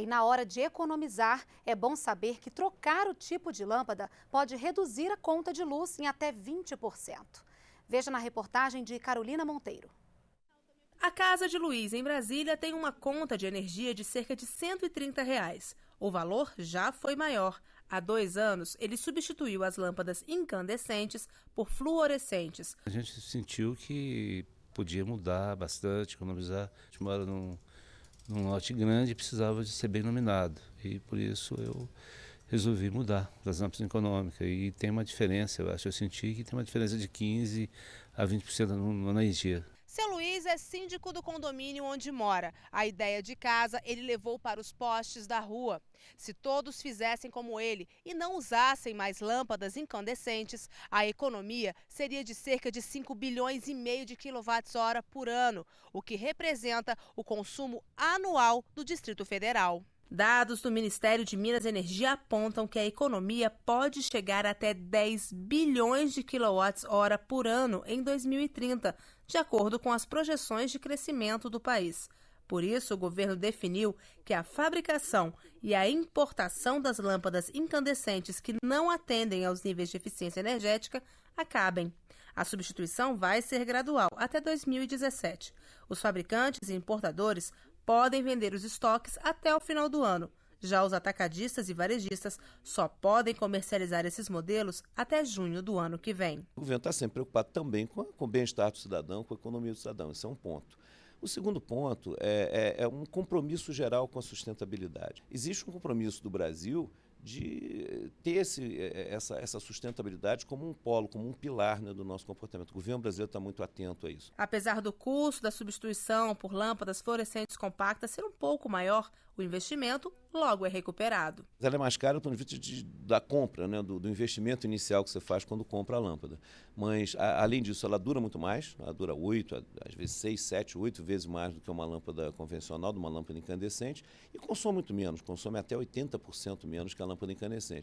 E na hora de economizar, é bom saber que trocar o tipo de lâmpada pode reduzir a conta de luz em até 20%. Veja na reportagem de Carolina Monteiro. A casa de Luiz, em Brasília, tem uma conta de energia de cerca de 130 reais. O valor já foi maior. Há dois anos, ele substituiu as lâmpadas incandescentes por fluorescentes. A gente sentiu que podia mudar bastante, economizar. A gente mora num num lote grande precisava de ser bem iluminado. E por isso eu resolvi mudar para a econômicas E tem uma diferença, eu acho, eu senti que tem uma diferença de 15% a 20% na energia. Seu Luiz é síndico do condomínio onde mora. A ideia de casa ele levou para os postes da rua. Se todos fizessem como ele e não usassem mais lâmpadas incandescentes, a economia seria de cerca de 5 bilhões e meio de quilowatts-hora por ano, o que representa o consumo anual do Distrito Federal. Dados do Ministério de Minas e Energia apontam que a economia pode chegar até 10 bilhões de quilowatts-hora por ano em 2030, de acordo com as projeções de crescimento do país. Por isso, o governo definiu que a fabricação e a importação das lâmpadas incandescentes que não atendem aos níveis de eficiência energética acabem. A substituição vai ser gradual até 2017. Os fabricantes e importadores podem vender os estoques até o final do ano. Já os atacadistas e varejistas só podem comercializar esses modelos até junho do ano que vem. O governo está sempre preocupado também com, a, com o bem-estar do cidadão, com a economia do cidadão. Isso é um ponto. O segundo ponto é, é, é um compromisso geral com a sustentabilidade. Existe um compromisso do Brasil de ter esse, eh, eh, essa, essa sustentabilidade como um polo, como um pilar né, do nosso comportamento. O governo brasileiro está muito atento a isso. Apesar do custo da substituição por lâmpadas fluorescentes compactas ser um pouco maior, o investimento logo é recuperado. Ela é mais cara do ponto de vista da compra, né, do, do, investimento inicial que você faz quando compra a lâmpada. Mas, a, além disso, ela dura muito mais, ela dura oito, às vezes seis, sete, oito vezes mais do que uma lâmpada convencional, de uma lâmpada incandescente, e consome muito menos, consome até 80% menos que a lâmpada incandescente.